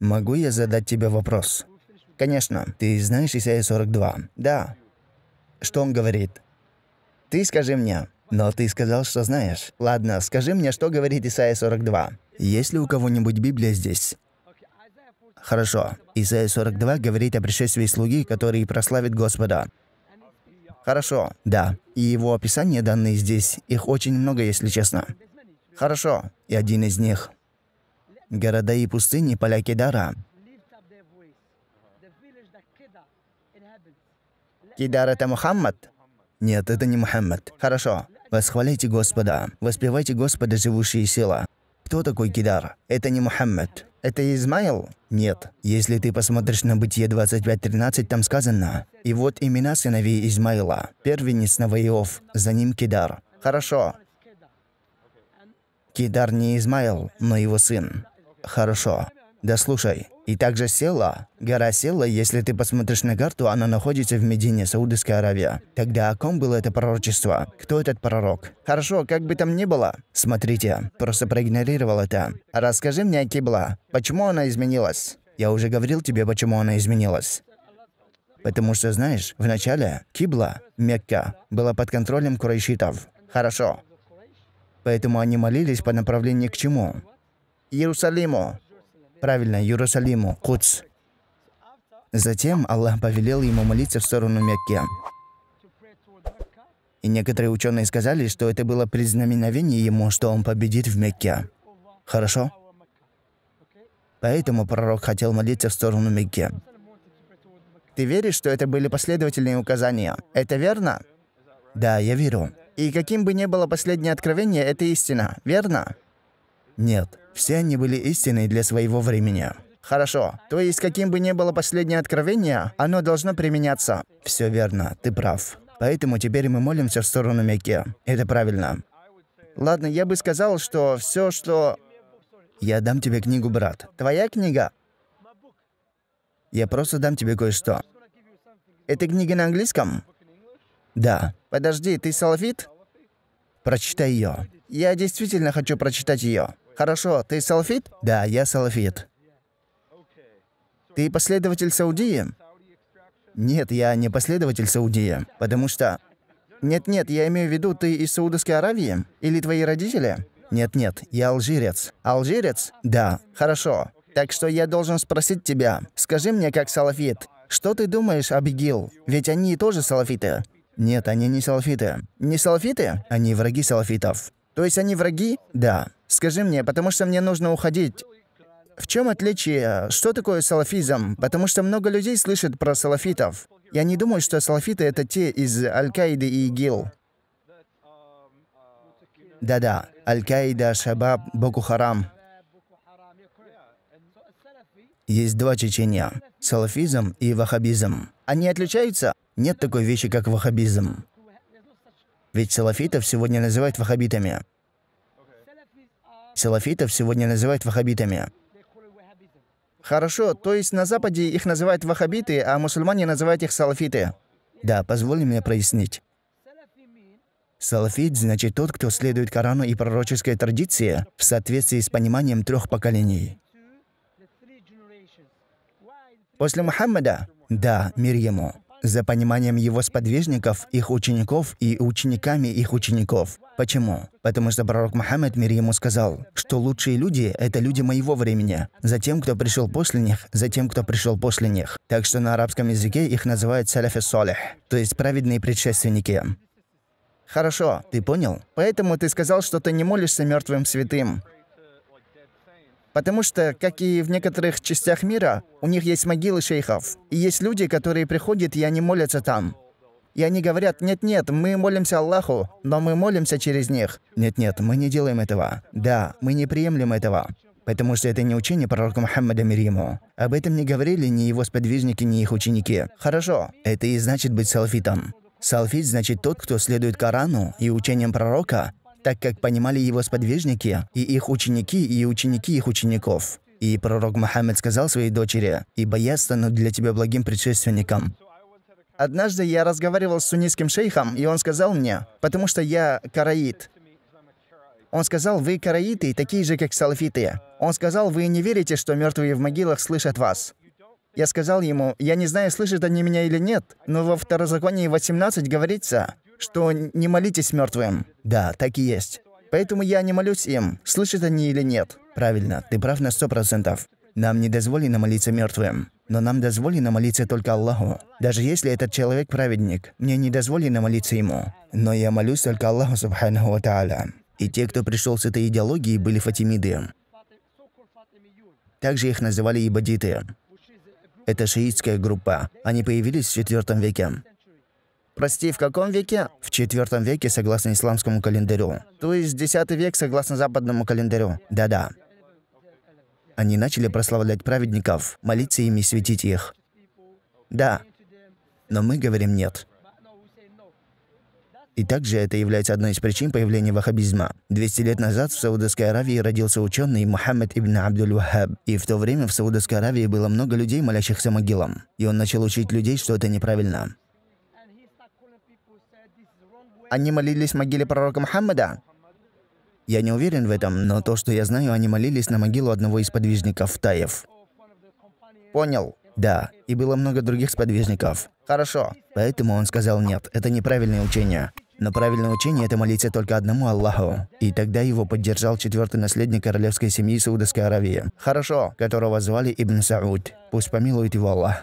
Могу я задать тебе вопрос? Конечно. Ты знаешь Исайя-42? Да. Что он говорит? Ты скажи мне. Но ты сказал, что знаешь. Ладно, скажи мне, что говорит Исайя 42. Есть ли у кого-нибудь Библия здесь? Хорошо. Исайя 42 говорит о пришествии слуги, который прославит Господа. Хорошо. Да. И его описание данные здесь. Их очень много, если честно. Хорошо. И один из них Города и пустыни поляки Дара. Кидар — это Мухаммад? Нет, это не Мухаммад. Хорошо. Восхваляйте Господа. Воспевайте Господа живущие села. Кто такой Кидар? Это не Мухаммад. Это Измаил? Нет. Если ты посмотришь на Бытие 25.13, там сказано, «И вот имена сыновей Измаила, первенец Наваиов, за ним Кидар». Хорошо. Кидар не Измаил, но его сын. Хорошо. Да слушай, и также Села. Гора Села, если ты посмотришь на карту, она находится в Медине, Саудовская Аравия. Тогда о ком было это пророчество? Кто этот пророк? Хорошо, как бы там ни было. Смотрите, просто проигнорировал это. Расскажи мне о Кибла. Почему она изменилась? Я уже говорил тебе, почему она изменилась. Потому что, знаешь, вначале Кибла, Мекка, была под контролем курайшитов. Хорошо. Поэтому они молились по направлению к чему? Иерусалиму. Правильно, Иерусалиму, Куц. Затем Аллах повелел ему молиться в сторону Мекки. И некоторые ученые сказали, что это было признаменование ему, что он победит в Мекке. Хорошо? Поэтому пророк хотел молиться в сторону Мекки. Ты веришь, что это были последовательные указания? Это верно? Да, я верю. И каким бы ни было последнее откровение, это истина, верно? Нет, все они были истинны для своего времени. Хорошо. То есть, каким бы ни было последнее откровение, оно должно применяться. Все верно, ты прав. Поэтому теперь мы молимся в сторону Мекки. Это правильно. Ладно, я бы сказал, что все, что... Я дам тебе книгу, брат. Твоя книга? Я просто дам тебе кое-что. Это книга на английском? Да. Подожди, ты салфит? Прочитай ее. Я действительно хочу прочитать ее. Хорошо, ты салафит? Да, я салафит. Ты последователь Саудии? Нет, я не последователь Саудии, потому что... Нет-нет, я имею в виду, ты из Саудовской Аравии? Или твои родители? Нет-нет, я алжирец. Алжирец? Да, хорошо. Так что я должен спросить тебя. Скажи мне, как салафит, что ты думаешь об ИГИЛ? Ведь они тоже салафиты. Нет, они не салафиты. Не салафиты? Они враги салафитов. То есть они враги? Да. Скажи мне, потому что мне нужно уходить. В чем отличие? Что такое салафизм? Потому что много людей слышат про салафитов. Я не думаю, что салафиты — это те из Аль-Каиды и ИГИЛ. Да-да, Аль-Каида, Шабаб, Бокухарам. Есть два течения — салафизм и вахабизм. Они отличаются? Нет такой вещи, как вахабизм. Ведь салафитов сегодня называют вахабитами. Салафитов сегодня называют вахабитами. Хорошо, то есть на Западе их называют вахабиты, а мусульмане называют их салафиты. Да, позволь мне прояснить. Салафит значит тот, кто следует Корану и пророческой традиции в соответствии с пониманием трех поколений. После Мухаммада? Да, мир ему за пониманием его сподвижников, их учеников и учениками их учеников. Почему? Потому что пророк Мухаммед, мир ему, сказал, что лучшие люди – это люди моего времени, за тем, кто пришел после них, за тем, кто пришел после них. Так что на арабском языке их называют саляфи солих, то есть праведные предшественники. Хорошо, ты понял? Поэтому ты сказал, что ты не молишься мертвым святым. Потому что, как и в некоторых частях мира, у них есть могилы шейхов. И есть люди, которые приходят, и они молятся там. И они говорят, нет-нет, мы молимся Аллаху, но мы молимся через них. Нет-нет, мы не делаем этого. Да, мы не приемлем этого. Потому что это не учение пророка Мухаммада мир ему. Об этом не говорили ни его сподвижники, ни их ученики. Хорошо, это и значит быть салфитом. Салфит значит тот, кто следует Корану и учениям пророка, так как понимали его сподвижники и их ученики и ученики их учеников. И пророк Мухаммед сказал своей дочери, «Ибо я стану для тебя благим предшественником». Однажды я разговаривал с суннитским шейхом, и он сказал мне, потому что я караит. Он сказал, вы караиты, такие же, как салфиты Он сказал, вы не верите, что мертвые в могилах слышат вас. Я сказал ему, я не знаю, слышат они меня или нет, но во второзаконии 18 говорится, что не молитесь мертвым. Да, так и есть. Поэтому я не молюсь им, слышат они или нет. Правильно, ты прав на сто процентов. Нам не дозволено молиться мертвым, но нам дозволено молиться только Аллаху. Даже если этот человек праведник, мне не дозволено молиться ему. Но я молюсь только Аллаху Субханаху Ва И те, кто пришел с этой идеологией, были фатимиды. Также их называли ибадиты. Это шиитская группа. Они появились в IV веке. Прости, в каком веке? В четвертом веке, согласно исламскому календарю. То есть десятый век, согласно западному календарю. Да-да. Они начали прославлять праведников, молиться ими, светить их. Да. Но мы говорим «нет». И также это является одной из причин появления ваххабизма. 200 лет назад в Саудовской Аравии родился ученый Мухаммад ибн Абдул Вахаб. И в то время в Саудовской Аравии было много людей, молящихся могилам. И он начал учить людей, что это неправильно. Они молились в могиле пророка Мухаммада? Я не уверен в этом, но то, что я знаю, они молились на могилу одного из подвижников Таев. Понял. Да, и было много других сподвижников. Хорошо. Поэтому он сказал нет, это неправильное учение. Но правильное учение – это молиться только одному Аллаху. И тогда его поддержал четвертый наследник королевской семьи Саудовской Аравии. Хорошо, которого звали Ибн Сауд. Пусть помилует его Аллах.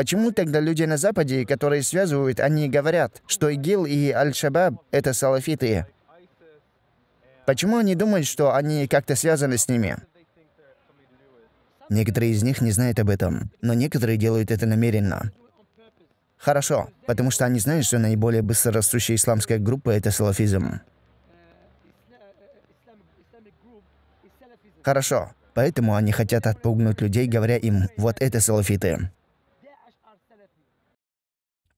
Почему тогда люди на Западе, которые связывают, они говорят, что ИГИЛ и Аль-Шабаб — это салафиты? Почему они думают, что они как-то связаны с ними? Некоторые из них не знают об этом, но некоторые делают это намеренно. Хорошо, потому что они знают, что наиболее быстрорастущая исламская группа — это салафизм. Хорошо, поэтому они хотят отпугнуть людей, говоря им «вот это салафиты».